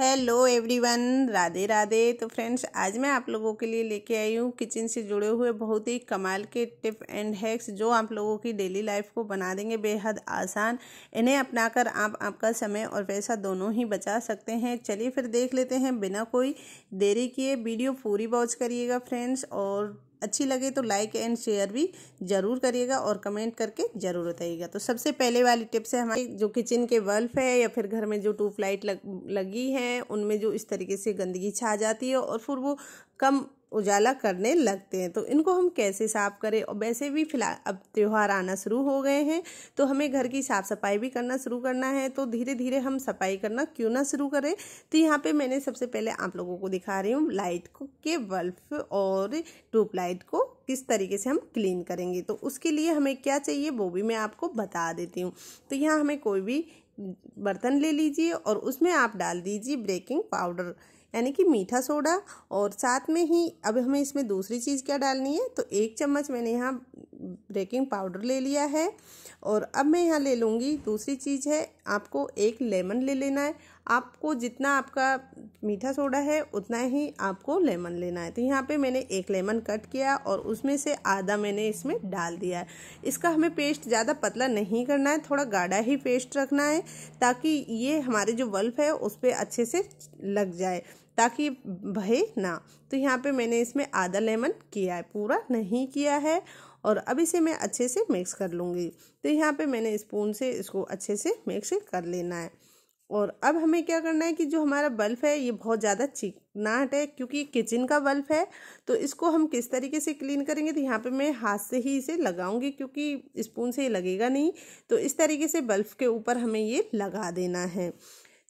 hello everyone Radhe Radhe तो friends आज मैं आप लोगों के लिए लेके आई हूँ किचन से जुड़े हुए बहुत ही कमाल के टिप एंड हैक्स जो आप लोगों की डेली लाइफ को बना देंगे बेहद आसान इन्हें अपनाकर आप आपका समय और पैसा दोनों ही बचा सकते हैं चलिए फिर देख लेते हैं बिना कोई देरी किए वीडियो पूरी वॉच करिएगा फ्रेंड्स और अच्छी लगे तो लाइक एंड शेयर भी ज़रूर करिएगा और कमेंट करके ज़रूर बताइएगा तो सबसे पहले वाली टिप्स है हमारे जो किचन के बल्ब है या फिर घर में जो ट्यूबलाइट लग, लगी है उनमें जो इस तरीके से गंदगी छा जाती है और फिर वो कम उजाला करने लगते हैं तो इनको हम कैसे साफ़ करें और वैसे भी फिलहाल अब त्यौहार आना शुरू हो गए हैं तो हमें घर की साफ़ सफाई भी करना शुरू करना है तो धीरे धीरे हम सफाई करना क्यों ना शुरू करें तो यहाँ पे मैंने सबसे पहले आप लोगों को दिखा रही हूँ लाइट को के बल्ब और ट्यूबलाइट को किस तरीके से हम क्लीन करेंगे तो उसके लिए हमें क्या चाहिए वो भी मैं आपको बता देती हूँ तो यहाँ हमें कोई भी बर्तन ले लीजिए और उसमें आप डाल दीजिए ब्रेकिंग पाउडर यानी कि मीठा सोडा और साथ में ही अब हमें इसमें दूसरी चीज़ क्या डालनी है तो एक चम्मच मैंने यहाँ बेकिंग पाउडर ले लिया है और अब मैं यहाँ ले लूँगी दूसरी चीज़ है आपको एक लेमन ले लेना है आपको जितना आपका मीठा सोडा है उतना ही आपको लेमन लेना है तो यहाँ पे मैंने एक लेमन कट किया और उसमें से आधा मैंने इसमें डाल दिया है इसका हमें पेस्ट ज़्यादा पतला नहीं करना है थोड़ा गाढ़ा ही पेस्ट रखना है ताकि ये हमारे जो बल्ब है उस पर अच्छे से लग जाए ताकि भय ना तो यहाँ पे मैंने इसमें आधा लेमन किया है पूरा नहीं किया है और अब इसे मैं अच्छे से मिक्स कर लूँगी तो यहाँ पे मैंने स्पून से इसको अच्छे से मिक्स कर लेना है और अब हमें क्या करना है कि जो हमारा बल्ब है ये बहुत ज़्यादा चिकनाहट है क्योंकि किचन का बल्ब है तो इसको हम किस तरीके से क्लीन करेंगे तो यहाँ पे मैं हाथ से ही इसे लगाऊंगी क्योंकि स्पून से ये लगेगा नहीं तो इस तरीके से बल्ब के ऊपर हमें ये लगा देना है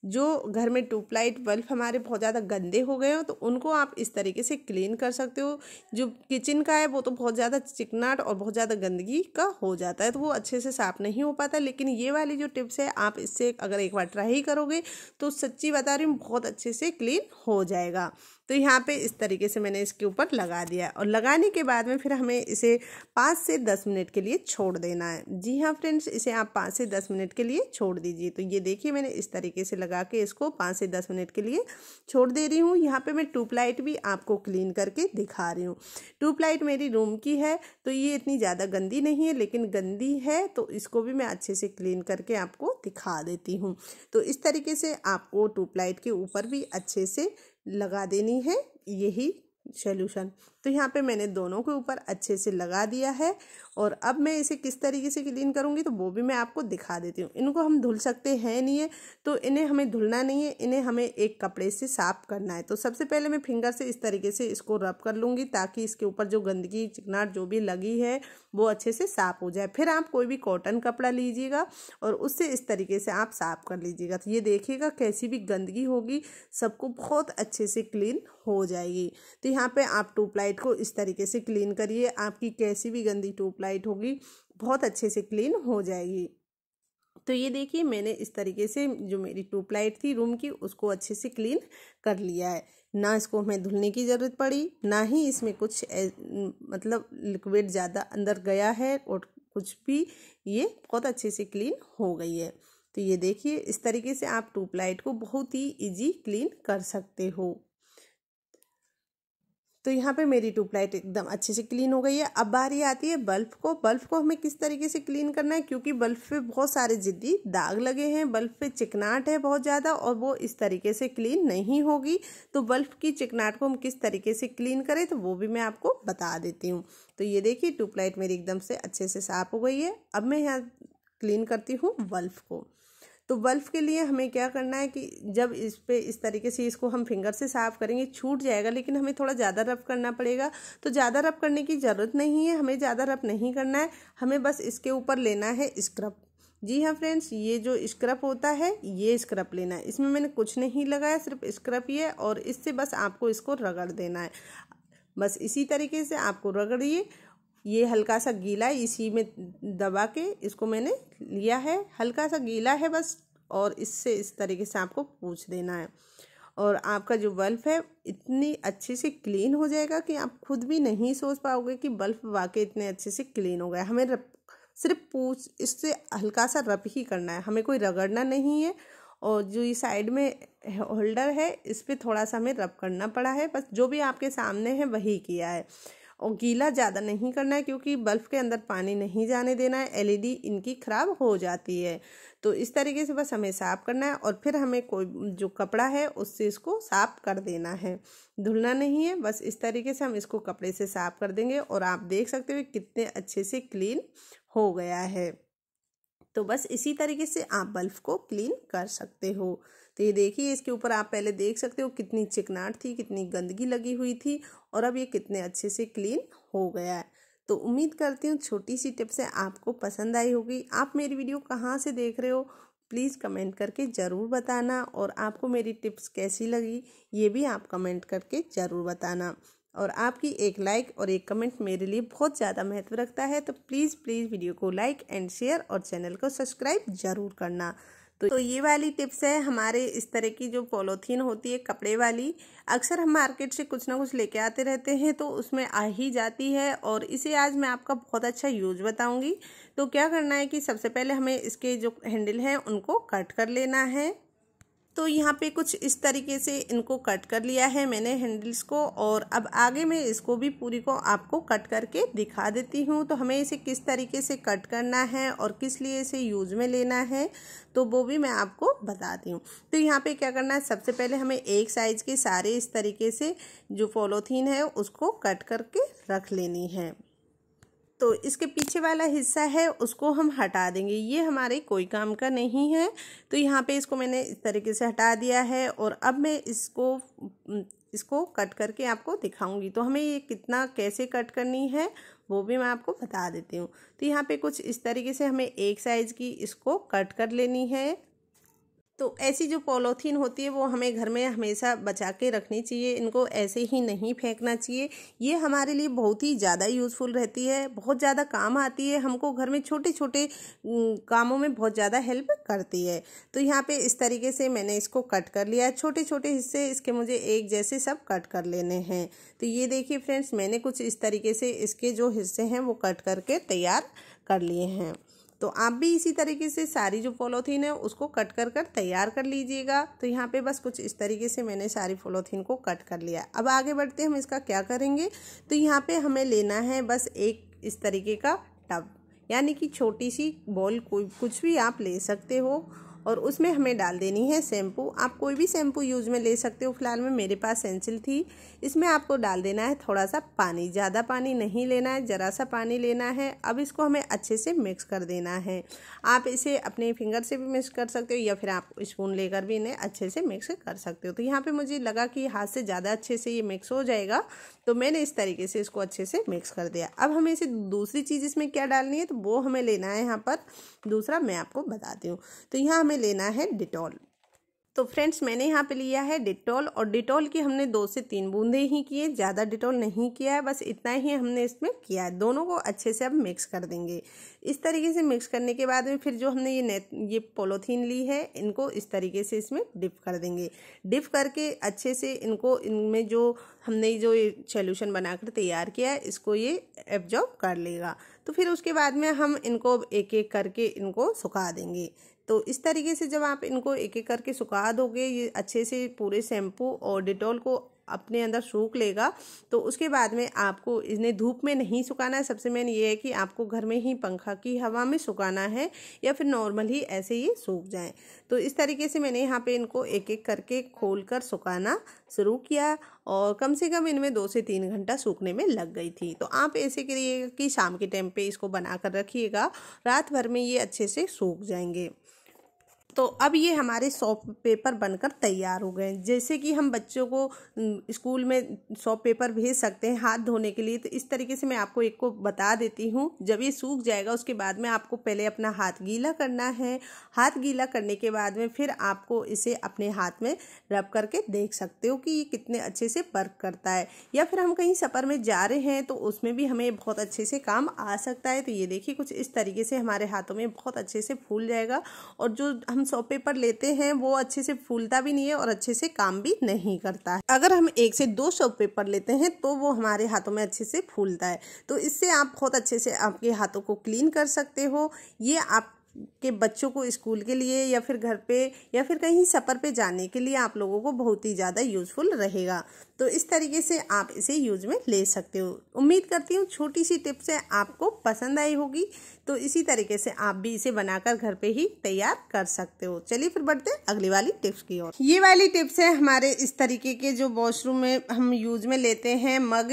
जो घर में ट्यूबलाइट बल्ब हमारे बहुत ज़्यादा गंदे हो गए हो तो उनको आप इस तरीके से क्लीन कर सकते हो जो किचन का है वो तो बहुत ज़्यादा चिकनाट और बहुत ज़्यादा गंदगी का हो जाता है तो वो अच्छे से साफ़ नहीं हो पाता लेकिन ये वाली जो टिप्स है आप इससे अगर एक बार ट्राई करोगे तो सच्ची बता रही हूँ बहुत अच्छे से क्लीन हो जाएगा तो यहाँ पे इस तरीके से मैंने इसके ऊपर लगा दिया और लगाने के बाद में फिर हमें इसे पाँच से दस मिनट के लिए छोड़ देना है जी हाँ फ्रेंड्स इसे आप पाँच से दस मिनट के लिए छोड़ दीजिए तो ये देखिए मैंने इस तरीके से लगा के इसको पाँच से दस मिनट के लिए छोड़ दे रही हूँ यहाँ पर मैं ट्यूबलाइट भी आपको क्लीन करके दिखा रही हूँ ट्यूबलाइट मेरी रूम की है तो ये इतनी ज़्यादा गंदी नहीं है लेकिन गंदी है तो इसको भी मैं अच्छे से क्लीन करके आपको दिखा देती हूँ तो इस तरीके से आपको ट्यूबलाइट के ऊपर भी अच्छे से लगा देनी है यही सोल्यूशन तो यहाँ पे मैंने दोनों के ऊपर अच्छे से लगा दिया है और अब मैं इसे किस तरीके से क्लीन करूँगी तो वो भी मैं आपको दिखा देती हूँ इनको हम धुल सकते हैं नहीं है तो इन्हें हमें धुलना नहीं है इन्हें हमें एक कपड़े से साफ़ करना है तो सबसे पहले मैं फिंगर से इस तरीके से इसको रब कर लूँगी ताकि इसके ऊपर जो गंदगी चिकनाट जो भी लगी है वो अच्छे से साफ़ हो जाए फिर आप कोई भी कॉटन कपड़ा लीजिएगा और उससे इस तरीके से आप साफ़ कर लीजिएगा तो ये देखिएगा कैसी भी गंदगी होगी सबको बहुत अच्छे से क्लीन हो जाएगी तो यहाँ पर आप ट्यूबलाइट ट्यूबलाइट को इस तरीके से क्लीन करिए आपकी कैसी भी गंदी ट्यूबलाइट होगी बहुत अच्छे से क्लीन हो जाएगी तो ये देखिए मैंने इस तरीके से जो मेरी ट्यूबलाइट थी रूम की उसको अच्छे से क्लीन कर लिया है ना इसको हमें धुलने की ज़रूरत पड़ी ना ही इसमें कुछ ए, मतलब लिक्विड ज़्यादा अंदर गया है और कुछ भी ये बहुत अच्छे से क्लीन हो गई है तो ये देखिए इस तरीके से आप ट्यूबलाइट को बहुत ही इजी क्लीन कर सकते हो तो यहाँ पे मेरी ट्यूबलाइट एकदम अच्छे से क्लीन हो गई है अब बारी आती है बल्ब को बल्ब को हमें किस तरीके से क्लीन करना है क्योंकि बल्ब पे बहुत सारे जिद्दी दाग लगे हैं बल्ब पे चिकनाट है बहुत ज़्यादा और वो इस तरीके से क्लीन नहीं होगी तो बल्ब की चिकनाट को हम किस तरीके से क्लीन करें तो वो भी मैं आपको बता देती हूँ तो ये देखिए ट्यूबलाइट मेरी एकदम से अच्छे से साफ हो गई है अब मैं यहाँ क्लीन करती हूँ बल्ब को तो बल्फ के लिए हमें क्या करना है कि जब इस पर इस तरीके से इसको हम फिंगर से साफ़ करेंगे छूट जाएगा लेकिन हमें थोड़ा ज़्यादा रब करना पड़ेगा तो ज़्यादा रब करने की ज़रूरत नहीं है हमें ज़्यादा रब नहीं करना है हमें बस इसके ऊपर लेना है स्क्रब जी हाँ फ्रेंड्स ये जो स्क्रब होता है ये स्क्रब लेना है इसमें मैंने कुछ नहीं लगाया सिर्फ स्क्रब ही है और इससे बस आपको इसको रगड़ देना है बस इसी तरीके से आपको रगड़िए ये हल्का सा गीला है इसी में दबा के इसको मैंने लिया है हल्का सा गीला है बस और इससे इस तरीके से आपको पूछ देना है और आपका जो बल्ब है इतनी अच्छे से क्लीन हो जाएगा कि आप खुद भी नहीं सोच पाओगे कि बल्ब वाकई इतने अच्छे से क्लीन हो गया हमें रप, सिर्फ पूछ इससे हल्का सा रब ही करना है हमें कोई रगड़ना नहीं है और जो ये साइड में होल्डर है इस पर थोड़ा सा हमें रब करना पड़ा है बस जो भी आपके सामने है वही किया है और गीला ज़्यादा नहीं करना है क्योंकि बल्ब के अंदर पानी नहीं जाने देना है एलईडी इनकी ख़राब हो जाती है तो इस तरीके से बस हमें साफ़ करना है और फिर हमें कोई जो कपड़ा है उससे इसको साफ़ कर देना है धुलना नहीं है बस इस तरीके से हम इसको कपड़े से साफ़ कर देंगे और आप देख सकते हो कितने अच्छे से क्लीन हो गया है तो बस इसी तरीके से आप बल्ब को क्लीन कर सकते हो तो ये देखिए इसके ऊपर आप पहले देख सकते हो कितनी चिकनाट थी कितनी गंदगी लगी हुई थी और अब ये कितने अच्छे से क्लीन हो गया है तो उम्मीद करती हूँ छोटी सी टिप्स है आपको पसंद आई होगी आप मेरी वीडियो कहाँ से देख रहे हो प्लीज़ कमेंट करके ज़रूर बताना और आपको मेरी टिप्स कैसी लगी ये भी आप कमेंट करके ज़रूर बताना और आपकी एक लाइक और एक कमेंट मेरे लिए बहुत ज़्यादा महत्व रखता है तो प्लीज़ प्लीज़ वीडियो को लाइक एंड शेयर और चैनल को सब्सक्राइब ज़रूर करना तो, तो ये वाली टिप्स है हमारे इस तरह की जो पॉलोथीन होती है कपड़े वाली अक्सर हम मार्केट से कुछ ना कुछ लेके आते रहते हैं तो उसमें आ ही जाती है और इसे आज मैं आपका बहुत अच्छा यूज बताऊंगी तो क्या करना है कि सबसे पहले हमें इसके जो हैंडल हैं उनको कट कर लेना है तो यहाँ पे कुछ इस तरीके से इनको कट कर लिया है मैंने हैंडल्स को और अब आगे मैं इसको भी पूरी को आपको कट करके दिखा देती हूँ तो हमें इसे किस तरीके से कट करना है और किस लिए इसे यूज में लेना है तो वो भी मैं आपको बताती हूँ तो यहाँ पे क्या करना है सबसे पहले हमें एक साइज़ के सारे इस तरीके से जो पोलोथीन है उसको कट करके रख लेनी है तो इसके पीछे वाला हिस्सा है उसको हम हटा देंगे ये हमारे कोई काम का नहीं है तो यहाँ पे इसको मैंने इस तरीके से हटा दिया है और अब मैं इसको इसको कट करके आपको दिखाऊंगी तो हमें ये कितना कैसे कट करनी है वो भी मैं आपको बता देती हूँ तो यहाँ पे कुछ इस तरीके से हमें एक साइज़ की इसको कट कर लेनी है तो ऐसी जो पॉलीथीन होती है वो हमें घर में हमेशा बचा के रखनी चाहिए इनको ऐसे ही नहीं फेंकना चाहिए ये हमारे लिए बहुत ही ज़्यादा यूज़फुल रहती है बहुत ज़्यादा काम आती है हमको घर में छोटे छोटे कामों में बहुत ज़्यादा हेल्प करती है तो यहाँ पे इस तरीके से मैंने इसको कट कर लिया छोटे छोटे हिस्से इसके मुझे एक जैसे सब कट कर लेने हैं तो ये देखिए फ्रेंड्स मैंने कुछ इस तरीके से इसके जो हिस्से हैं वो कट करके तैयार कर लिए हैं तो आप भी इसी तरीके से सारी जो पोलोथीन है उसको कट कर कर तैयार कर लीजिएगा तो यहाँ पे बस कुछ इस तरीके से मैंने सारी पोलोथीन को कट कर लिया अब आगे बढ़ते हम इसका क्या करेंगे तो यहाँ पे हमें लेना है बस एक इस तरीके का टब यानी कि छोटी सी बॉल कोई कुछ भी आप ले सकते हो और उसमें हमें डाल देनी है शैम्पू आप कोई भी शैम्पू यूज में ले सकते हो फिलहाल में मेरे पास सेंसिल थी इसमें आपको डाल देना है थोड़ा सा पानी ज़्यादा पानी नहीं लेना है ज़रा सा पानी लेना है अब इसको हमें अच्छे से मिक्स कर देना है आप इसे अपने फिंगर से भी मिक्स कर सकते हो या फिर आप स्पून लेकर भी इन्हें अच्छे से मिक्स कर सकते हो तो यहाँ पर मुझे लगा कि हाथ से ज़्यादा अच्छे से ये मिक्स हो जाएगा तो मैंने इस तरीके से इसको अच्छे से मिक्स कर दिया अब हमें इसे दूसरी चीज़ इसमें क्या डालनी है तो वो हमें लेना है यहाँ पर दूसरा मैं आपको बताती हूँ तो यहाँ हमें हमें लेना है डिटॉल तो फ्रेंड्स मैंने यहाँ पे लिया है डिटॉल और डिटॉल की हमने दो से तीन बूंदे ही किए ज़्यादा डिटॉल नहीं किया है बस इतना ही हमने इसमें किया है दोनों को अच्छे से अब मिक्स कर देंगे इस तरीके से मिक्स करने के बाद में फिर जो हमने ये नेट ये पोलोथीन ली है इनको इस तरीके से इसमें डिप कर देंगे डिप करके अच्छे से इनको इनमें जो हमने जो ये सोल्यूशन बनाकर तैयार किया है इसको ये एब्जॉर्ब कर लेगा तो फिर उसके बाद में हम इनको एक एक करके इनको सुखा देंगे तो इस तरीके से जब आप इनको एक एक करके सुखा दोगे ये अच्छे से पूरे शैम्पू और डिटॉल को अपने अंदर सूख लेगा तो उसके बाद में आपको इन्हें धूप में नहीं सुखाना है सबसे मेन ये है कि आपको घर में ही पंखा की हवा में सुखाना है या फिर नॉर्मल ही ऐसे ही सूख जाएं तो इस तरीके से मैंने यहाँ पे इनको एक एक करके खोल कर सुखाना शुरू किया और कम से कम इनमें दो से तीन घंटा सूखने में लग गई थी तो आप ऐसे करिएगा कि शाम के टाइम पर इसको बना कर रखिएगा रात भर में ये अच्छे से सूख जाएंगे तो अब ये हमारे सॉफ्ट पेपर बनकर तैयार हो गए जैसे कि हम बच्चों को स्कूल में सॉफ्ट पेपर भेज सकते हैं हाथ धोने के लिए तो इस तरीके से मैं आपको एक को बता देती हूँ जब ये सूख जाएगा उसके बाद में आपको पहले अपना हाथ गीला करना है हाथ गीला करने के बाद में फिर आपको इसे अपने हाथ में रब करके देख सकते हो कि ये कितने अच्छे से वर्क करता है या फिर हम कहीं सफ़र में जा रहे हैं तो उसमें भी हमें बहुत अच्छे से काम आ सकता है तो ये देखिए कुछ इस तरीके से हमारे हाथों में बहुत अच्छे से फूल जाएगा और जो हम सॉप पेपर लेते हैं वो अच्छे से फूलता भी नहीं है और अच्छे से काम भी नहीं करता है अगर हम एक से दो सॉप पेपर लेते हैं तो वो हमारे हाथों में अच्छे से फूलता है तो इससे आप बहुत अच्छे से आपके हाथों को क्लीन कर सकते हो ये आप के बच्चों को स्कूल के लिए या फिर घर पे या फिर कहीं सफ़र पे जाने के लिए आप लोगों को बहुत ही ज़्यादा यूज़फुल रहेगा तो इस तरीके से आप इसे यूज में ले सकते हो उम्मीद करती हूँ छोटी सी टिप्स है आपको पसंद आई होगी तो इसी तरीके से आप भी इसे बनाकर घर पे ही तैयार कर सकते हो चलिए फिर बढ़ते हैं अगली वाली टिप्स की ओर ये वाली टिप्स है हमारे इस तरीके के जो वॉशरूम में हम यूज में लेते हैं मग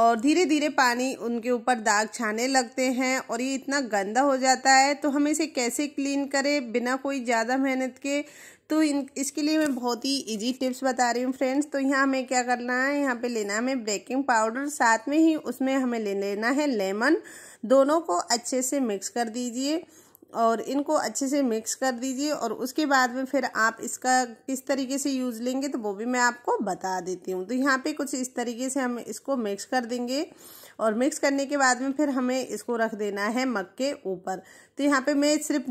और धीरे धीरे पानी उनके ऊपर दाग छाने लगते हैं और ये इतना गंदा हो जाता है तो हम इसे कैसे क्लीन करें बिना कोई ज़्यादा मेहनत के तो इन इसके लिए मैं बहुत ही इजी टिप्स बता रही हूँ फ्रेंड्स तो यहाँ हमें क्या करना है यहाँ पे लेना है हमें बेकिंग पाउडर साथ में ही उसमें हमें ले लेना है लेमन दोनों को अच्छे से मिक्स कर दीजिए और इनको अच्छे से मिक्स कर दीजिए और उसके बाद में फिर आप इसका किस तरीके से यूज़ लेंगे तो वो भी मैं आपको बता देती हूँ तो यहाँ पे कुछ इस तरीके से हम इसको मिक्स कर देंगे और मिक्स करने के बाद में फिर हमें इसको रख देना है मग के ऊपर तो यहाँ पे मैं सिर्फ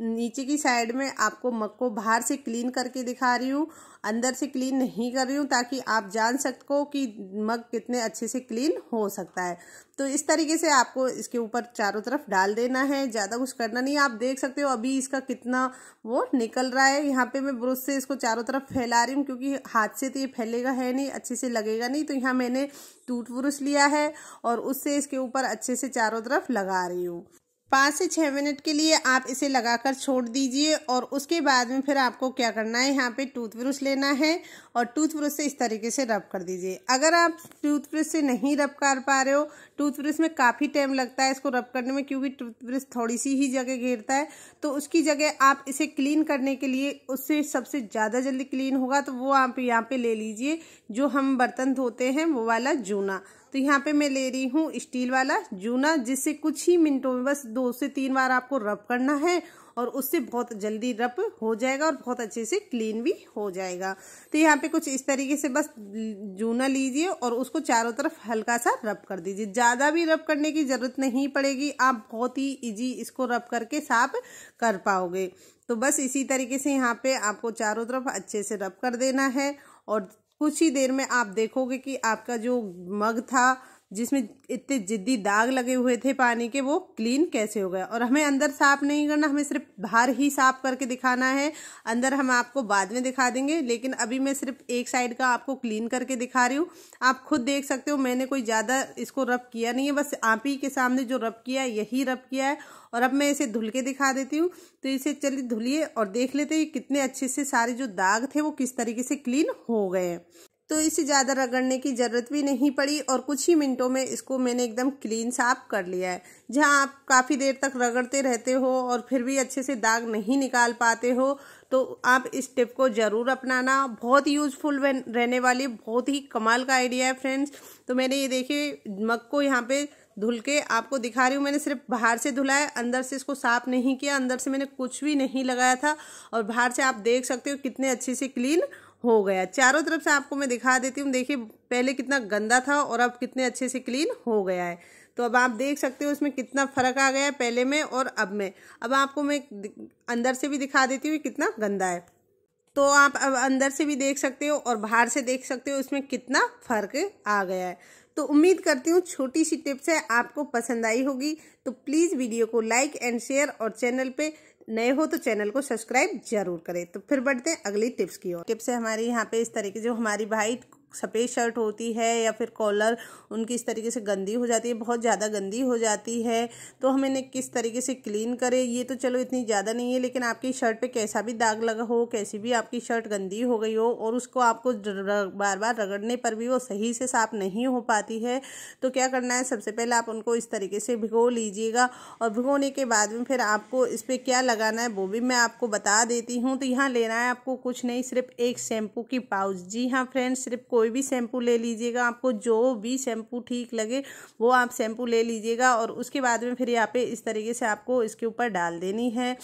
नीचे की साइड में आपको मग को बाहर से क्लीन करके दिखा रही हूँ अंदर से क्लीन नहीं कर रही हूँ ताकि आप जान सको कि मग कितने अच्छे से क्लीन हो सकता है तो इस तरीके से आपको इसके ऊपर चारों तरफ डाल देना है ज़्यादा कुछ करना नहीं आप देख सकते हो अभी इसका कितना वो निकल रहा है यहाँ पे मैं ब्रश से इसको चारों तरफ फैला रही हूँ क्योंकि हाथ से तो ये फैलेगा है नहीं अच्छे से लगेगा नहीं तो यहाँ मैंने टूट ब्रश लिया है और उससे इसके ऊपर अच्छे से चारों तरफ लगा रही हूँ पाँच से छः मिनट के लिए आप इसे लगाकर छोड़ दीजिए और उसके बाद में फिर आपको क्या करना है यहाँ पे टूथब्रश लेना है और टूथब्रश से इस तरीके से रब कर दीजिए अगर आप टूथब्रश से नहीं रब कर पा रहे हो टूथब्रश में काफ़ी टाइम लगता है इसको रब करने में क्योंकि टूथब्रश थोड़ी सी ही जगह घेरता है तो उसकी जगह आप इसे क्लीन करने के लिए उससे सबसे ज़्यादा जल्दी क्लीन होगा तो वो आप यहाँ पर ले लीजिए जो हम बर्तन धोते हैं वो वाला जूना तो यहाँ पे मैं ले रही हूँ स्टील वाला जूना जिससे कुछ ही मिनटों में बस दो से तीन बार आपको रब करना है और उससे बहुत जल्दी रब हो जाएगा और बहुत अच्छे से क्लीन भी हो जाएगा तो यहाँ पे कुछ इस तरीके से बस जूना लीजिए और उसको चारों तरफ हल्का सा रब कर दीजिए ज़्यादा भी रब करने की ज़रूरत नहीं पड़ेगी आप बहुत ही ईजी इसको रब करके साफ कर पाओगे तो बस इसी तरीके से यहाँ पे आपको चारों तरफ अच्छे से रब कर देना है और कुछ ही देर में आप देखोगे कि आपका जो मग था जिसमें इतने जिद्दी दाग लगे हुए थे पानी के वो क्लीन कैसे हो गया और हमें अंदर साफ नहीं करना हमें सिर्फ बाहर ही साफ करके दिखाना है अंदर हम आपको बाद में दिखा देंगे लेकिन अभी मैं सिर्फ एक साइड का आपको क्लीन करके दिखा रही हूँ आप खुद देख सकते हो मैंने कोई ज़्यादा इसको रब किया नहीं है बस आप ही के सामने जो रब किया है यही रब किया है और अब मैं इसे धुल के दिखा देती हूँ तो इसे चलिए धुलिए और देख लेते हैं कितने अच्छे से सारे जो दाग थे वो किस तरीके से क्लीन हो गए तो इसे ज़्यादा रगड़ने की ज़रूरत भी नहीं पड़ी और कुछ ही मिनटों में इसको मैंने एकदम क्लीन साफ कर लिया है जहाँ आप काफ़ी देर तक रगड़ते रहते हो और फिर भी अच्छे से दाग नहीं निकाल पाते हो तो आप इस टिप को ज़रूर अपनाना बहुत यूज़फुल रहने वाली बहुत ही कमाल का आइडिया है फ्रेंड्स तो मैंने ये देखिए मग को यहाँ पे धुल के आपको दिखा रही हूँ मैंने सिर्फ बाहर से धुला है अंदर से इसको साफ़ नहीं किया अंदर से मैंने कुछ भी नहीं लगाया था और बाहर से आप देख सकते हो कितने अच्छे से क्लीन हो गया चारों तरफ से आपको मैं दिखा देती हूँ देखिए पहले कितना गंदा था और अब कितने अच्छे से क्लीन हो गया है तो अब आप देख सकते हो इसमें कितना फ़र्क आ गया है पहले में और अब में अब आपको मैं अंदर से भी दिखा देती हूँ कितना गंदा है तो आप अब अंदर से भी देख सकते हो और बाहर से देख सकते हो इसमें कितना फ़र्क आ गया है तो उम्मीद करती हूँ छोटी सी टिप्स है आपको पसंद आई होगी तो प्लीज़ वीडियो को लाइक एंड शेयर और चैनल पर नए हो तो चैनल को सब्सक्राइब जरूर करें तो फिर बढ़ते हैं अगली टिप्स की ओर टिप्स है हमारी यहाँ पे इस तरीके जो हमारी भाई सफ़ेद शर्ट होती है या फिर कॉलर उनकी इस तरीके से गंदी हो जाती है बहुत ज़्यादा गंदी हो जाती है तो हम इन्हें किस तरीके से क्लीन करें ये तो चलो इतनी ज़्यादा नहीं है लेकिन आपकी शर्ट पे कैसा भी दाग लगा हो कैसी भी आपकी शर्ट गंदी हो गई हो और उसको आपको बार बार रगड़ने पर भी वो सही से साफ नहीं हो पाती है तो क्या करना है सबसे पहले आप उनको इस तरीके से भिगो लीजिएगा और भिगोने के बाद में फिर आपको इस पर क्या लगाना है वो भी मैं आपको बता देती हूँ तो यहाँ लेना है आपको कुछ नहीं सिर्फ एक शैम्पू की पाउच जी हाँ फ्रेंड सिर्फ कोई कोई भी शैम्पू ले लीजिएगा आपको जो भी शैम्पू ठीक लगे वो आप शैम्पू ले लीजिएगा और उसके बाद में फिर यहाँ पे इस तरीके से आपको इसके ऊपर डाल देनी है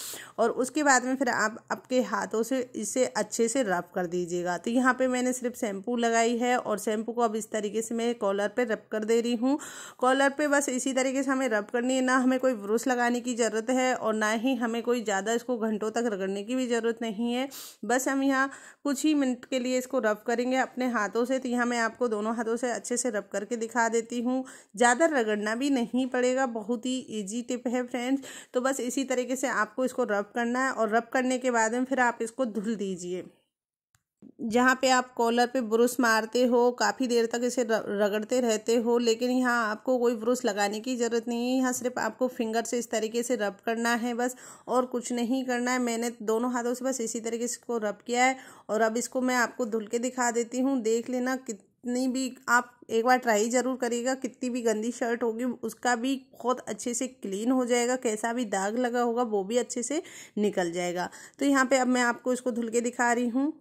और उसके बाद में फिर आप आपके हाथों से इसे अच्छे से रब कर दीजिएगा तो यहाँ पर मैंने सिर्फ शैम्पू लगाई है और शैम्पू को अब इस तरीके से मैं कॉलर पर रब कर दे रही हूँ कॉलर पर बस इसी तरीके से हमें रब करनी है ना हमें कोई ब्रश लगाने की ज़रूरत है और ना ही हमें कोई ज़्यादा इसको घंटों तक रगड़ने की भी ज़रूरत नहीं है बस हम यहाँ कुछ ही मिनट के लिए इसको रब करेंगे अपने हाथों से तो यहाँ मैं आपको दोनों हाथों से अच्छे से रब करके दिखा देती हूँ ज़्यादा रगड़ना भी नहीं पड़ेगा बहुत ही ईजी टिप है फ्रेंड्स तो बस इसी तरीके से आपको इसको रब करना है और रब करने के बाद में फिर आप इसको धुल दीजिए जहाँ पे आप कॉलर पे ब्रश मारते हो काफ़ी देर तक इसे रगड़ते रहते हो लेकिन यहाँ आपको कोई ब्रश लगाने की ज़रूरत नहीं है यहाँ सिर्फ आपको फिंगर से इस तरीके से रब करना है बस और कुछ नहीं करना है मैंने दोनों हाथों से बस इसी तरीके से इसको रब किया है और अब इसको मैं आपको धुल के दिखा देती हूँ देख लेना कितनी भी आप एक बार ट्राई ज़रूर करिएगा कितनी भी गंदी शर्ट होगी उसका भी बहुत अच्छे से क्लीन हो जाएगा कैसा भी दाग लगा होगा वो भी अच्छे से निकल जाएगा तो यहाँ पर अब मैं आपको इसको धुल के दिखा रही हूँ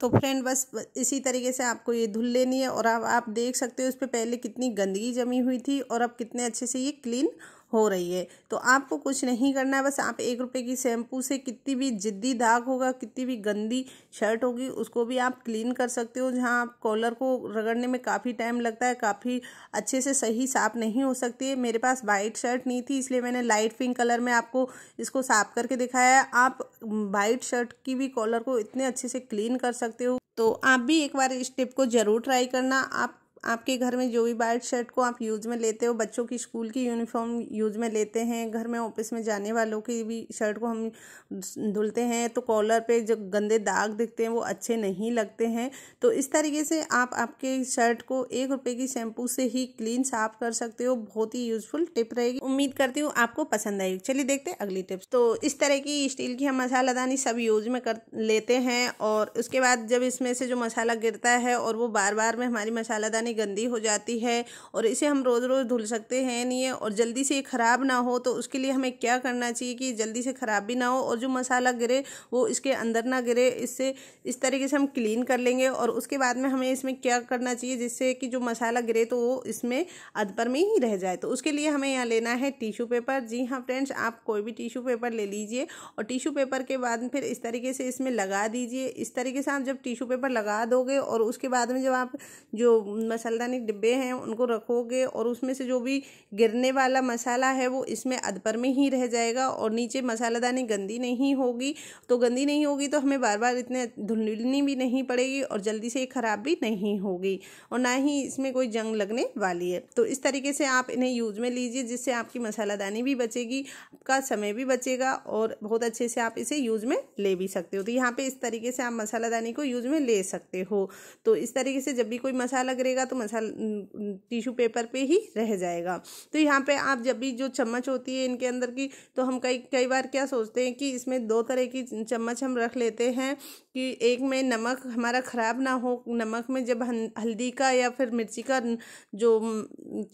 तो फ्रेंड बस इसी तरीके से आपको ये धुल लेनी है और अब आप, देख सकते हो उस पर पहले कितनी गंदगी जमी हुई थी और अब कितने अच्छे से ये क्लीन हो रही है तो आपको कुछ नहीं करना है बस आप एक रुपये की शैम्पू से कितनी भी जिद्दी दाग होगा कितनी भी गंदी शर्ट होगी उसको भी आप क्लीन कर सकते हो जहाँ आप कॉलर को रगड़ने में काफ़ी टाइम लगता है काफ़ी अच्छे से सही साफ नहीं हो सकती है मेरे पास वाइट शर्ट नहीं थी इसलिए मैंने लाइट पिंक कलर में आपको इसको साफ करके दिखाया है आप वाइट शर्ट की भी कॉलर को इतने अच्छे से क्लीन कर सकते हो तो आप भी एक बार इस टिप को ज़रूर ट्राई करना आप आपके घर में जो भी बाइट शर्ट को आप यूज़ में लेते हो बच्चों की स्कूल की यूनिफॉर्म यूज़ में लेते हैं घर में ऑफिस में जाने वालों की भी शर्ट को हम धुलते हैं तो कॉलर पे जो गंदे दाग दिखते हैं वो अच्छे नहीं लगते हैं तो इस तरीके से आप आपके शर्ट को एक रुपए की शैम्पू से ही क्लीन साफ कर सकते हो बहुत ही यूज़फुल टिप रहेगी उम्मीद करती हूँ आपको पसंद आएगी चलिए देखते हैं अगली टिप्स तो इस तरह की स्टील की हम मसालादानी सब यूज़ में कर लेते हैं और उसके बाद जब इसमें से जो मसाला गिरता है और वो बार बार में हमारी मसालादानी यानी गंदी हो जाती है और इसे हम रोज़ रोज़ धुल सकते हैं नहीं है और जल्दी से ये ख़राब ना हो तो उसके लिए हमें क्या करना चाहिए कि जल्दी से ख़राब भी ना हो और जो मसाला गिरे वो इसके अंदर ना गिरे इससे इस तरीके से हम क्लीन कर लेंगे और उसके बाद में हमें इसमें क्या करना चाहिए जिससे कि जो मसाला गिरे तो वो इसमें अदपर में ही रह जाए तो उसके लिए हमें यहाँ लेना है टिशू पेपर जी हाँ फ्रेंड्स आप कोई भी टिशू पेपर ले लीजिए और टिशू पेपर के बाद फिर इस तरीके से इसमें लगा दीजिए इस तरीके से आप जब टिशू पेपर लगा दोगे और उसके बाद में जब आप जो मसालेदानी डिब्बे हैं उनको रखोगे और उसमें से जो भी गिरने वाला मसाला है वो इसमें अदपर में ही रह जाएगा और नीचे मसालेदानी गंदी नहीं होगी तो गंदी नहीं होगी तो हमें बार बार इतने धुलनी भी नहीं पड़ेगी और जल्दी से ख़राब भी नहीं होगी और ना ही इसमें कोई जंग लगने वाली है तो इस तरीके से आप इन्हें यूज में लीजिए जिससे आपकी मसालादानी भी बचेगी आपका समय भी बचेगा और बहुत अच्छे से आप इसे यूज में ले भी सकते हो तो यहाँ पर इस तरीके से आप मसालादानी को यूज में ले सकते हो तो इस तरीके से जब भी कोई मसाला गिरेगा तो मसाला टिशू पेपर पे ही रह जाएगा तो यहाँ पे आप जब भी जो चम्मच होती है इनके अंदर की तो हम कई कई बार क्या सोचते हैं कि इसमें दो तरह की चम्मच हम रख लेते हैं कि एक में नमक हमारा ख़राब ना हो नमक में जब हल्दी का या फिर मिर्ची का जो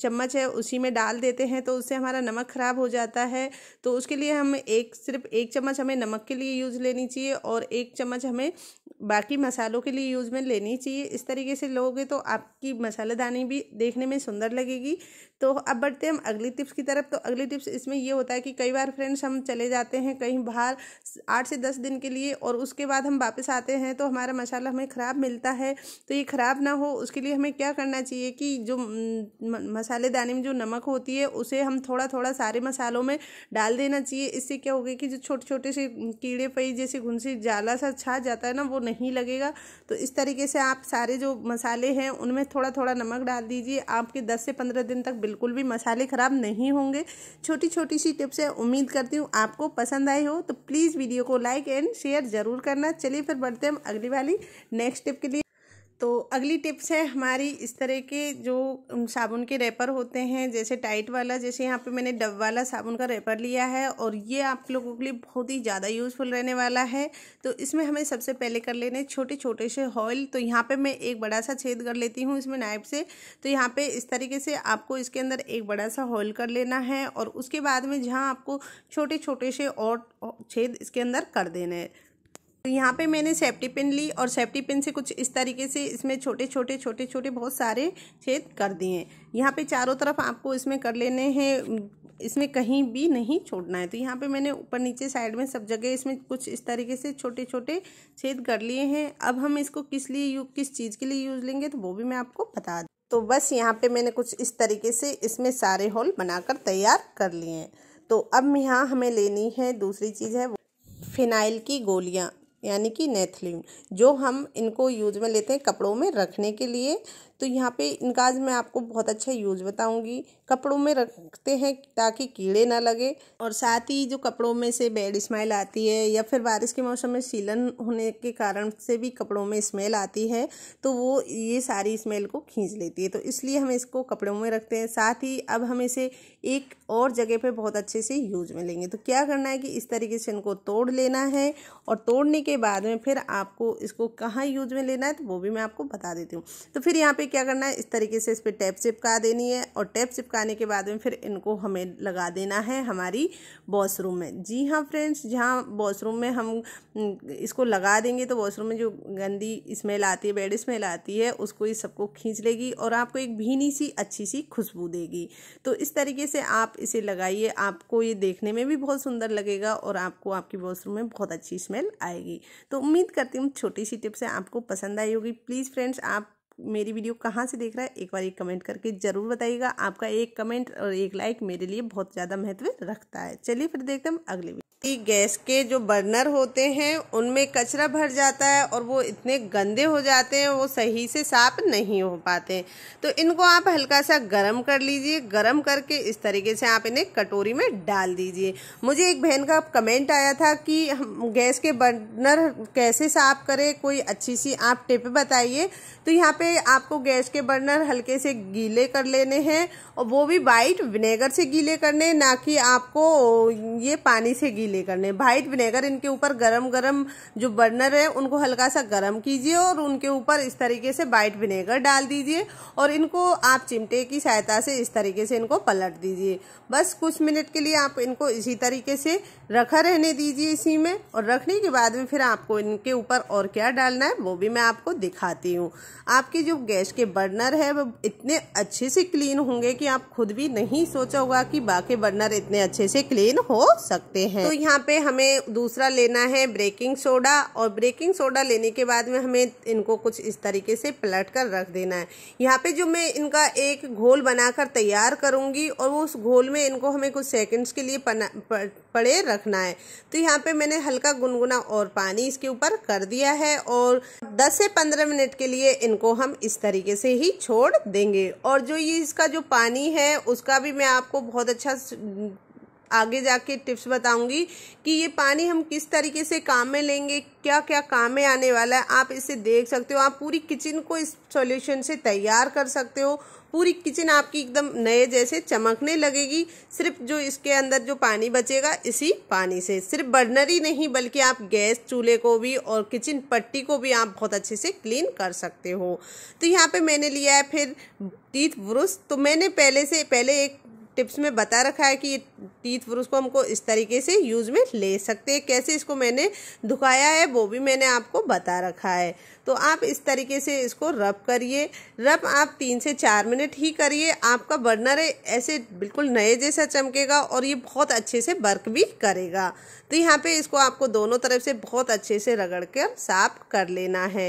चम्मच है उसी में डाल देते हैं तो उससे हमारा नमक ख़राब हो जाता है तो उसके लिए हम एक सिर्फ एक चम्मच हमें नमक के लिए यूज़ लेनी चाहिए और एक चम्मच हमें बाकी मसालों के लिए यूज़ में लेनी चाहिए इस तरीके से लोगे तो आपकी मसालेदानी भी देखने में सुंदर लगेगी तो अब बढ़ते हम अगली टिप्स की तरफ तो अगली टिप्स इसमें ये होता है कि कई बार फ्रेंड्स हम चले जाते हैं कहीं बाहर आठ से दस दिन के लिए और उसके बाद हम वापस आते हैं तो हमारा मसाला हमें ख़राब मिलता है तो ये ख़राब ना हो उसके लिए हमें क्या करना चाहिए कि जो मसालेदानी में जो नमक होती है उसे हम थोड़ा थोड़ा सारे मसालों में डाल देना चाहिए इससे क्या होगा कि जो छोटे छोटे से कीड़े पई जैसे घुंसी जाला सा छा जाता है ना वो नहीं लगेगा तो इस तरीके से आप सारे जो मसाले हैं उनमें थोड़ा थोड़ा नमक डाल दीजिए आपके दस से पंद्रह दिन तक बिल्कुल भी मसाले ख़राब नहीं होंगे छोटी छोटी सी टिप्स है उम्मीद करती हूँ आपको पसंद आई हो तो प्लीज़ वीडियो को लाइक एंड शेयर ज़रूर करना चलिए फिर बढ़ते हैं हम अगली वाली नेक्स्ट टिप के लिए तो अगली टिप्स है हमारी इस तरह के जो साबुन के रेपर होते हैं जैसे टाइट वाला जैसे यहाँ पे मैंने डब वाला साबुन का रेपर लिया है और ये आप लोगों के लिए बहुत ही ज़्यादा यूज़फुल रहने वाला है तो इसमें हमें सबसे पहले कर लेने छोटे छोटे से हॉयल तो यहाँ पे मैं एक बड़ा सा छेद कर लेती हूँ इसमें नाइफ से तो यहाँ पर इस तरीके से आपको इसके अंदर एक बड़ा सा हॉयल कर लेना है और उसके बाद में जहाँ आपको छोटे छोटे से और छेद इसके अंदर कर देने हैं तो यहाँ पे मैंने सेफ्टी पिन ली और सेफ्टी पिन से कुछ इस तरीके से इसमें छोटे छोटे छोटे छोटे बहुत सारे छेद कर दिए यहाँ पे चारों तरफ आपको इसमें कर लेने हैं इसमें कहीं भी नहीं छोड़ना है तो यहाँ पे मैंने ऊपर नीचे साइड में सब जगह इसमें कुछ इस तरीके से छोटे छोटे छेद कर लिए हैं अब हम इसको किस लिए यू किस चीज़ के लिए यूज़ लेंगे तो वो भी मैं आपको बता दूँ तो बस यहाँ पे मैंने कुछ इस तरीके से इसमें सारे होल बनाकर तैयार कर लिए हैं तो अब यहाँ हमें लेनी है दूसरी चीज़ है फिनाइल की गोलियाँ यानी कि नेथलीन जो हम इनको यूज में लेते हैं कपड़ों में रखने के लिए तो यहाँ पे इनकाज मैं आपको बहुत अच्छा यूज बताऊँगी कपड़ों में रखते हैं ताकि कीड़े ना लगे और साथ ही जो कपड़ों में से बेड स्मेल आती है या फिर बारिश के मौसम में सीलन होने के कारण से भी कपड़ों में स्मेल आती है तो वो ये सारी स्मेल को खींच लेती है तो इसलिए हम इसको कपड़ों में रखते हैं साथ ही अब हम इसे एक और जगह पर बहुत अच्छे से यूज में लेंगे तो क्या करना है कि इस तरीके से इनको तोड़ लेना है और तोड़ने के बाद में फिर आपको इसको कहाँ यूज में लेना है तो वो भी मैं आपको बता देती हूँ तो फिर यहाँ पे पे क्या करना है इस तरीके से इस पर टैप चिपका देनी है और टैप चिपकाने के बाद में फिर इनको हमें लगा देना है हमारी वॉशरूम में जी हाँ फ्रेंड्स जहाँ वॉशरूम में हम इसको लगा देंगे तो वॉशरूम में जो गंदी स्मेल आती है बेड स्मेल आती है उसको ये सबको खींच लेगी और आपको एक भीनी सी अच्छी सी खुशबू देगी तो इस तरीके से आप इसे लगाइए आपको ये देखने में भी बहुत सुंदर लगेगा और आपको आपकी वॉशरूम में बहुत अच्छी स्मेल आएगी तो उम्मीद करती हूँ छोटी सी टिप्स आपको पसंद आई होगी प्लीज़ फ्रेंड्स आप मेरी वीडियो कहाँ से देख रहा है एक बार एक कमेंट करके ज़रूर बताइएगा आपका एक कमेंट और एक लाइक मेरे लिए बहुत ज़्यादा महत्व रखता है चलिए फिर देखते हैं अगले वीडियो गैस के जो बर्नर होते हैं उनमें कचरा भर जाता है और वो इतने गंदे हो जाते हैं वो सही से साफ नहीं हो पाते तो इनको आप हल्का सा गर्म कर लीजिए गर्म करके इस तरीके से आप इन्हें कटोरी में डाल दीजिए मुझे एक बहन का कमेंट आया था कि गैस के बर्नर कैसे साफ करें कोई अच्छी सी आप टिप बताइए तो यहाँ पे पे आपको गैस के बर्नर हल्के से गीले कर लेने हैं और वो भी वाइट विनेगर से गीले करने ना कि आपको ये पानी से गीले करने वाइट विनेगर इनके ऊपर गरम गरम जो बर्नर है उनको हल्का सा गरम कीजिए और उनके ऊपर इस तरीके से वाइट विनेगर डाल दीजिए और इनको आप चिमटे की सहायता से इस तरीके से इनको पलट दीजिए बस कुछ मिनट के लिए आप इनको इसी तरीके से रखा रहने दीजिए इसी में और रखने के बाद में फिर आपको इनके ऊपर और क्या डालना है वो भी मैं आपको दिखाती हूँ आप आपके जो गैस के बर्नर है वो इतने अच्छे से क्लीन होंगे कि आप खुद भी नहीं सोचा होगा कि बाकी बर्नर इतने अच्छे से क्लीन हो सकते हैं तो यहाँ पे हमें दूसरा लेना है ब्रेकिंग सोडा और ब्रेकिंग सोडा लेने के बाद में हमें इनको कुछ इस तरीके से पलट कर रख देना है यहाँ पे जो मैं इनका एक घोल बनाकर तैयार करूंगी और उस घोल में इनको हमें कुछ सेकेंड्स के लिए पड़े रखना है तो यहाँ पे मैंने हल्का गुनगुना और पानी इसके ऊपर कर दिया है और 10 से 15 मिनट के लिए इनको हम हम इस तरीके से ही छोड़ देंगे और जो ये इसका जो पानी है उसका भी मैं आपको बहुत अच्छा आगे जाके टिप्स बताऊंगी कि ये पानी हम किस तरीके से काम में लेंगे क्या क्या काम में आने वाला है आप इसे देख सकते हो आप पूरी किचन को इस सॉल्यूशन से तैयार कर सकते हो पूरी किचन आपकी एकदम नए जैसे चमकने लगेगी सिर्फ जो इसके अंदर जो पानी बचेगा इसी पानी से सिर्फ बर्नर ही नहीं बल्कि आप गैस चूल्हे को भी और किचन पट्टी को भी आप बहुत अच्छे से क्लीन कर सकते हो तो यहाँ पे मैंने लिया है फिर टीथ ब्रुश तो मैंने पहले से पहले एक टिप्स में बता रखा है कि ये टीथ ब्रश को हमको इस तरीके से यूज़ में ले सकते हैं कैसे इसको मैंने दुखाया है वो भी मैंने आपको बता रखा है तो आप इस तरीके से इसको रब करिए रब आप तीन से चार मिनट ही करिए आपका बर्नर ऐसे बिल्कुल नए जैसा चमकेगा और ये बहुत अच्छे से वर्क भी करेगा तो यहाँ पे इसको आपको दोनों तरफ से बहुत अच्छे से रगड़ कर साफ कर लेना है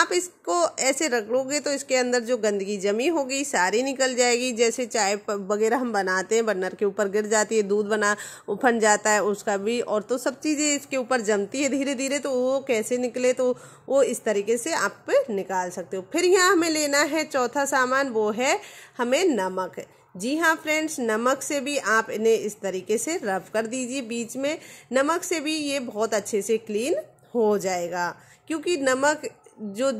आप इसको ऐसे रगड़ोगे तो इसके अंदर जो गंदगी जमी होगी सारी निकल जाएगी जैसे चाय वगैरह हम बनाते हैं बर्नर के ऊपर गिर जाती है दूध बना उफन जाता है उसका भी और तो सब चीज़ें इसके ऊपर जमती है धीरे धीरे तो वो कैसे निकले तो वो इस तरीके से आप निकाल सकते हो फिर यहाँ हमें लेना है चौथा सामान वो है हमें नमक जी हाँ फ्रेंड्स नमक से भी आप इन्हें इस तरीके से रब कर दीजिए बीच में नमक से भी ये बहुत अच्छे से क्लीन हो जाएगा क्योंकि नमक जो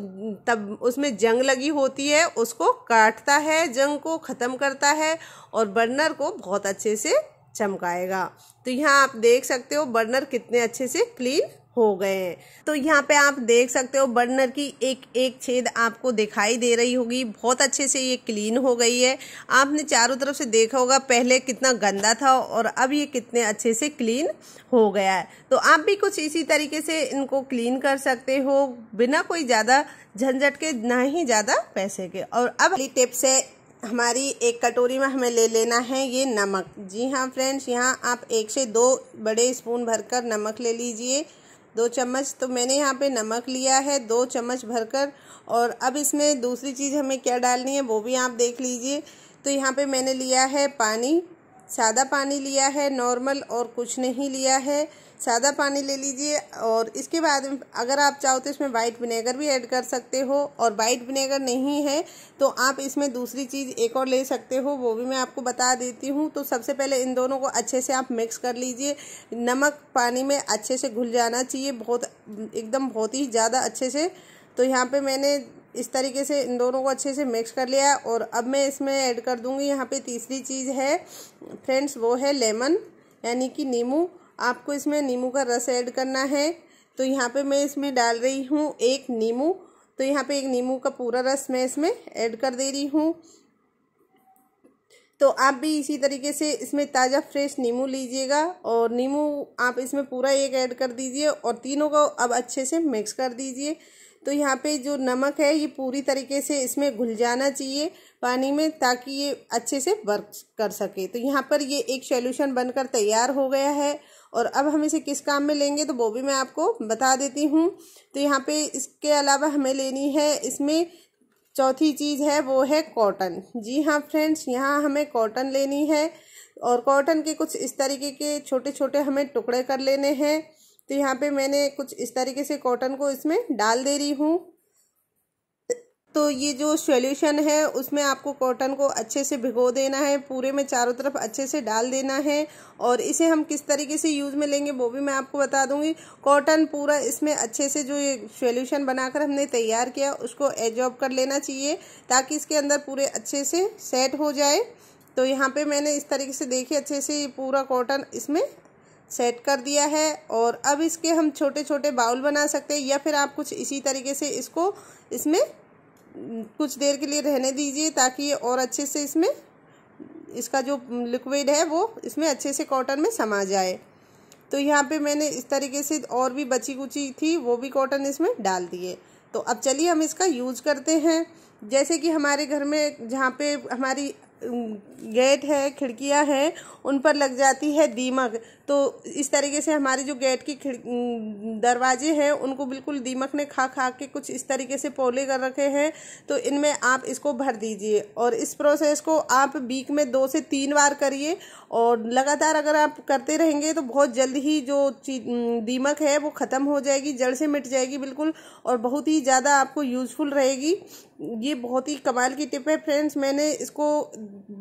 तब उसमें जंग लगी होती है उसको काटता है जंग को ख़त्म करता है और बर्नर को बहुत अच्छे से चमकाएगा तो यहाँ आप देख सकते हो बर्नर कितने अच्छे से क्लीन हो गए हैं तो यहाँ पे आप देख सकते हो बर्नर की एक एक छेद आपको दिखाई दे रही होगी बहुत अच्छे से ये क्लीन हो गई है आपने चारों तरफ से देखा होगा पहले कितना गंदा था और अब ये कितने अच्छे से क्लीन हो गया है तो आप भी कुछ इसी तरीके से इनको क्लीन कर सकते हो बिना कोई ज़्यादा झंझट के ना ही ज़्यादा पैसे के और अब अगली टिप्स है हमारी एक कटोरी में हमें ले लेना है ये नमक जी हाँ फ्रेंड्स यहाँ आप एक से दो बड़े स्पून भरकर नमक ले लीजिए दो चम्मच तो मैंने यहाँ पे नमक लिया है दो चम्मच भरकर और अब इसमें दूसरी चीज़ हमें क्या डालनी है वो भी आप देख लीजिए तो यहाँ पे मैंने लिया है पानी सादा पानी लिया है नॉर्मल और कुछ नहीं लिया है सादा पानी ले लीजिए और इसके बाद अगर आप चाहो तो इसमें वाइट विनेगर भी ऐड कर सकते हो और वाइट विनेगर नहीं है तो आप इसमें दूसरी चीज़ एक और ले सकते हो वो भी मैं आपको बता देती हूँ तो सबसे पहले इन दोनों को अच्छे से आप मिक्स कर लीजिए नमक पानी में अच्छे से घुल जाना चाहिए बहुत एकदम बहुत ही ज़्यादा अच्छे से तो यहाँ पर मैंने इस तरीके से इन दोनों को अच्छे से मिक्स कर लिया और अब मैं इसमें ऐड कर दूंगी यहाँ पे तीसरी चीज़ है फ्रेंड्स वो है लेमन यानी कि नींबू आपको इसमें नींबू का रस ऐड करना है तो यहाँ पे मैं इसमें डाल रही हूँ एक नींबू तो यहाँ पे एक नींबू का पूरा रस मैं इसमें ऐड कर दे रही हूँ तो आप भी इसी तरीके से इसमें ताज़ा फ्रेश नींबू लीजिएगा और नींबू आप इसमें पूरा एक ऐड कर दीजिए और तीनों को अब अच्छे से मिक्स कर दीजिए तो यहाँ पे जो नमक है ये पूरी तरीके से इसमें घुल जाना चाहिए पानी में ताकि ये अच्छे से वर्क कर सके तो यहाँ पर ये एक सोल्यूशन बनकर तैयार हो गया है और अब हम इसे किस काम में लेंगे तो वो भी मैं आपको बता देती हूँ तो यहाँ पे इसके अलावा हमें लेनी है इसमें चौथी चीज़ है वो है कॉटन जी हाँ फ्रेंड्स यहाँ हमें कॉटन लेनी है और कॉटन के कुछ इस तरीके के छोटे छोटे हमें टुकड़े कर लेने हैं तो यहाँ पे मैंने कुछ इस तरीके से कॉटन को इसमें डाल दे रही हूँ तो ये जो सॉल्यूशन है उसमें आपको कॉटन को अच्छे से भिगो देना है पूरे में चारों तरफ अच्छे से डाल देना है और इसे हम किस तरीके से यूज़ में लेंगे वो भी मैं आपको बता दूंगी कॉटन पूरा इसमें अच्छे से जो ये सॉल्यूशन बनाकर हमने तैयार किया उसको एजॉब कर लेना चाहिए ताकि इसके अंदर पूरे अच्छे से सेट हो जाए तो यहाँ पर मैंने इस तरीके से देखे अच्छे से पूरा कॉटन इसमें सेट कर दिया है और अब इसके हम छोटे छोटे बाउल बना सकते हैं या फिर आप कुछ इसी तरीके से इसको इसमें कुछ देर के लिए रहने दीजिए ताकि ये और अच्छे से इसमें इसका जो लिक्विड है वो इसमें अच्छे से कॉटन में समा जाए तो यहाँ पे मैंने इस तरीके से और भी बची कुची थी वो भी कॉटन इसमें डाल दिए तो अब चलिए हम इसका यूज करते हैं जैसे कि हमारे घर में जहाँ पे हमारी गेट है खिड़कियाँ हैं उन पर लग जाती है दीमक तो इस तरीके से हमारे जो गेट की दरवाजे हैं उनको बिल्कुल दीमक ने खा खा के कुछ इस तरीके से पोले कर रखे हैं तो इनमें आप इसको भर दीजिए और इस प्रोसेस को आप बीक में दो से तीन बार करिए और लगातार अगर आप करते रहेंगे तो बहुत जल्द ही जो दीमक है वो ख़त्म हो जाएगी जड़ से मिट जाएगी बिल्कुल और बहुत ही ज़्यादा आपको यूज़फुल रहेगी ये बहुत ही कमाल की टिप है फ्रेंड्स मैंने इसको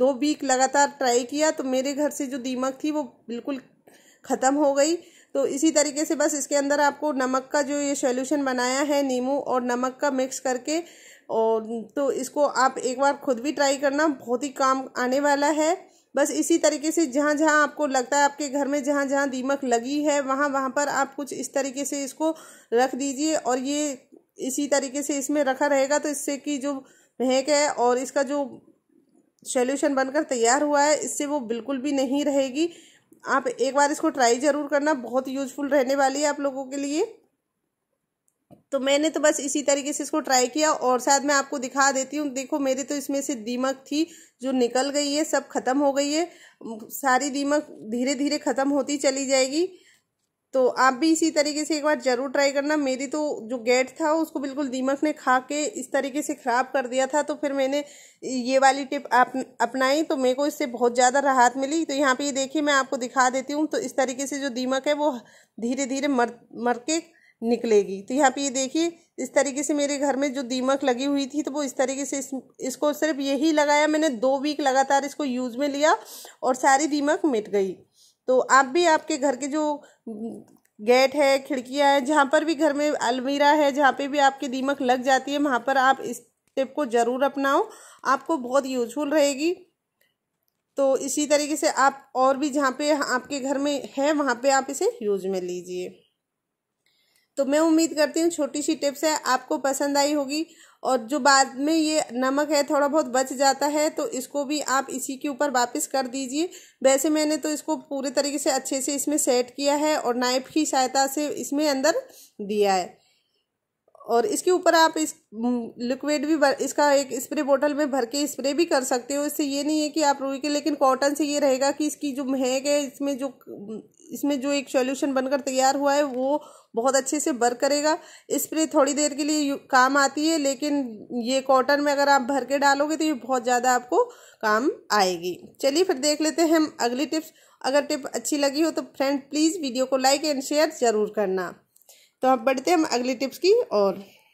दो वीक लगातार ट्राई किया तो मेरे घर से जो दीमक थी वो बिल्कुल ख़त्म हो गई तो इसी तरीके से बस इसके अंदर आपको नमक का जो ये सोल्यूशन बनाया है नींबू और नमक का मिक्स करके और तो इसको आप एक बार खुद भी ट्राई करना बहुत ही काम आने वाला है बस इसी तरीके से जहाँ जहाँ आपको लगता है आपके घर में जहाँ जहाँ दीमक लगी है वहाँ वहाँ पर आप कुछ इस तरीके से इसको रख दीजिए और ये इसी तरीके से इसमें रखा रहेगा तो इससे कि जो महक है और इसका जो सोल्यूशन बनकर तैयार हुआ है इससे वो बिल्कुल भी नहीं रहेगी आप एक बार इसको ट्राई ज़रूर करना बहुत यूजफुल रहने वाली है आप लोगों के लिए तो मैंने तो बस इसी तरीके से इसको ट्राई किया और शायद मैं आपको दिखा देती हूँ देखो मेरे तो इसमें से दीमक थी जो निकल गई है सब खत्म हो गई है सारी दीमक धीरे धीरे ख़त्म होती चली जाएगी तो आप भी इसी तरीके से एक बार ज़रूर ट्राई करना मेरी तो जो गेट था उसको बिल्कुल दीमक ने खा के इस तरीके से ख़राब कर दिया था तो फिर मैंने ये वाली टिप आप अपनाई तो मेरे को इससे बहुत ज़्यादा राहत मिली तो यहाँ पे ये देखिए मैं आपको दिखा देती हूँ तो इस तरीके से जो दीमक है वो धीरे धीरे मर मर के निकलेगी तो यहाँ पर ये देखिए इस तरीके से मेरे घर में जो दीमक लगी हुई थी तो वो इस तरीके से इस, इसको सिर्फ यही लगाया मैंने दो वीक लगातार इसको यूज़ में लिया और सारी दीमक मिट गई तो आप भी आपके घर के जो गेट है खिड़कियां हैं जहाँ पर भी घर में अलमीरा है जहाँ पे भी आपके दीमक लग जाती है वहाँ पर आप इस टिप को ज़रूर अपनाओ आपको बहुत यूजफुल रहेगी तो इसी तरीके से आप और भी जहाँ पे आपके घर में है वहाँ पे आप इसे यूज में लीजिए तो मैं उम्मीद करती हूँ छोटी सी टिप्स है आपको पसंद आई होगी और जो बाद में ये नमक है थोड़ा बहुत बच जाता है तो इसको भी आप इसी के ऊपर वापस कर दीजिए वैसे मैंने तो इसको पूरे तरीके से अच्छे से इसमें सेट किया है और नाइफ की सहायता से इसमें अंदर दिया है और इसके ऊपर आप इस लिक्विड भी इसका एक स्प्रे बोतल में भर के स्प्रे भी कर सकते हो इससे ये नहीं है कि आप रुई के लेकिन कॉटन से ये रहेगा कि इसकी जो महक है इसमें जो इसमें जो एक सॉल्यूशन बनकर तैयार हुआ है वो बहुत अच्छे से बर करेगा स्प्रे थोड़ी देर के लिए काम आती है लेकिन ये कॉटन में अगर आप भर के डालोगे तो ये बहुत ज़्यादा आपको काम आएगी चलिए फिर देख लेते हैं हम अगली टिप्स अगर टिप अच्छी लगी हो तो फ्रेंड प्लीज़ वीडियो को लाइक एंड शेयर ज़रूर करना तो आप बढ़ते हम अगली टिप्स की और